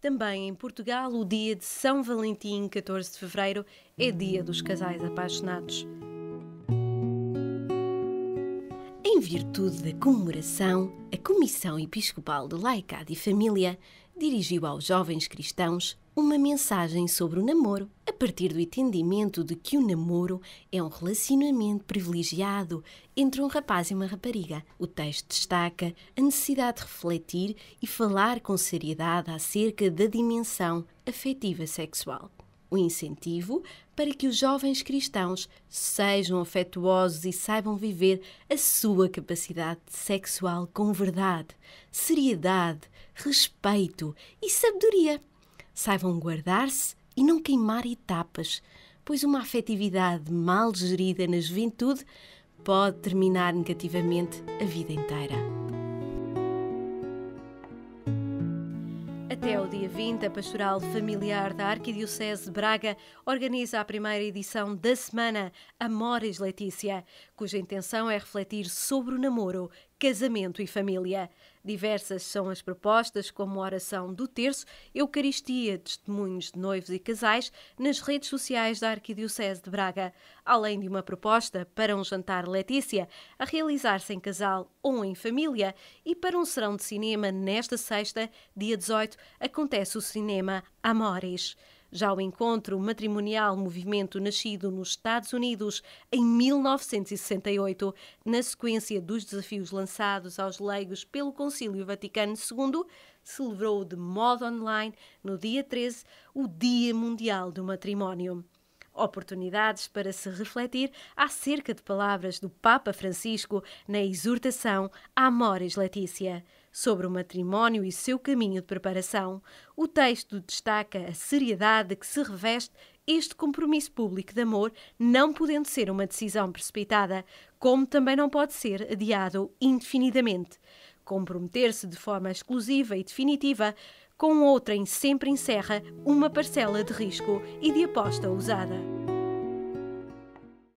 Também em Portugal, o dia de São Valentim, 14 de fevereiro, é dia dos casais apaixonados. Em virtude da comemoração, a Comissão Episcopal de Laicado e Família dirigiu aos jovens cristãos uma mensagem sobre o namoro partir do entendimento de que o namoro é um relacionamento privilegiado entre um rapaz e uma rapariga. O texto destaca a necessidade de refletir e falar com seriedade acerca da dimensão afetiva sexual. O incentivo para que os jovens cristãos sejam afetuosos e saibam viver a sua capacidade sexual com verdade, seriedade, respeito e sabedoria. Saibam guardar-se e não queimar etapas, pois uma afetividade mal gerida na juventude pode terminar negativamente a vida inteira. Até o dia 20, a Pastoral Familiar da Arquidiocese de Braga organiza a primeira edição da semana Amores Letícia, cuja intenção é refletir sobre o namoro casamento e família. Diversas são as propostas, como a oração do terço, Eucaristia, testemunhos de noivos e casais, nas redes sociais da Arquidiocese de Braga, além de uma proposta para um jantar Letícia, a realizar-se em casal ou em família, e para um serão de cinema nesta sexta, dia 18, acontece o cinema Amores. Já o encontro matrimonial Movimento, nascido nos Estados Unidos em 1968, na sequência dos desafios lançados aos leigos pelo Concílio Vaticano II, celebrou de modo online, no dia 13, o Dia Mundial do Matrimónio oportunidades para se refletir acerca de palavras do Papa Francisco na exortação Amores Letícia sobre o matrimónio e seu caminho de preparação, o texto destaca a seriedade que se reveste este compromisso público de amor, não podendo ser uma decisão precipitada, como também não pode ser adiado indefinidamente. Comprometer-se de forma exclusiva e definitiva com outrem sempre encerra uma parcela de risco e de aposta usada.